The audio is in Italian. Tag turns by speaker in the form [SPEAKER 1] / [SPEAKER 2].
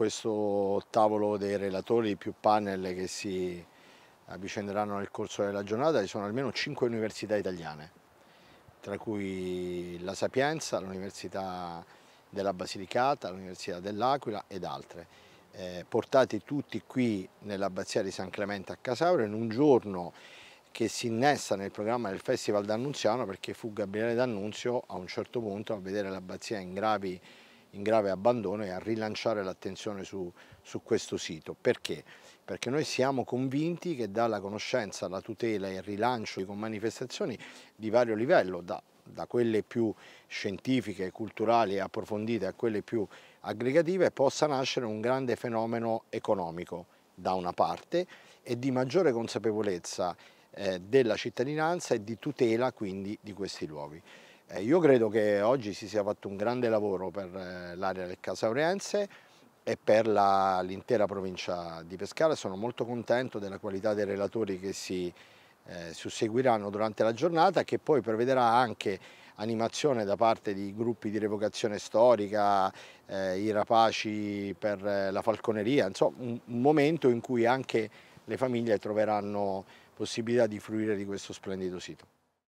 [SPEAKER 1] questo tavolo dei relatori, più panel che si avvicenderanno nel corso della giornata, ci sono almeno cinque università italiane, tra cui la Sapienza, l'Università della Basilicata, l'Università dell'Aquila ed altre. Eh, portati tutti qui nell'Abbazia di San Clemente a Casauro in un giorno che si innesta nel programma del Festival d'Annunziano perché fu Gabriele D'Annunzio a un certo punto a vedere l'Abbazia in gravi in grave abbandono e a rilanciare l'attenzione su, su, questo sito. Perché? Perché noi siamo convinti che dalla conoscenza, la tutela e il rilancio con manifestazioni di vario livello, da, da quelle più scientifiche, culturali e approfondite a quelle più aggregative, possa nascere un grande fenomeno economico da una parte e di maggiore consapevolezza eh, della cittadinanza e di tutela quindi di questi luoghi. Eh, io credo che oggi si sia fatto un grande lavoro per eh, l'area del Casaurense e per l'intera provincia di Pescara. Sono molto contento della qualità dei relatori che si eh, susseguiranno durante la giornata che poi prevederà anche animazione da parte di gruppi di revocazione storica, eh, i rapaci per eh, la falconeria, insomma un, un momento in cui anche le famiglie troveranno possibilità di fruire di questo splendido sito.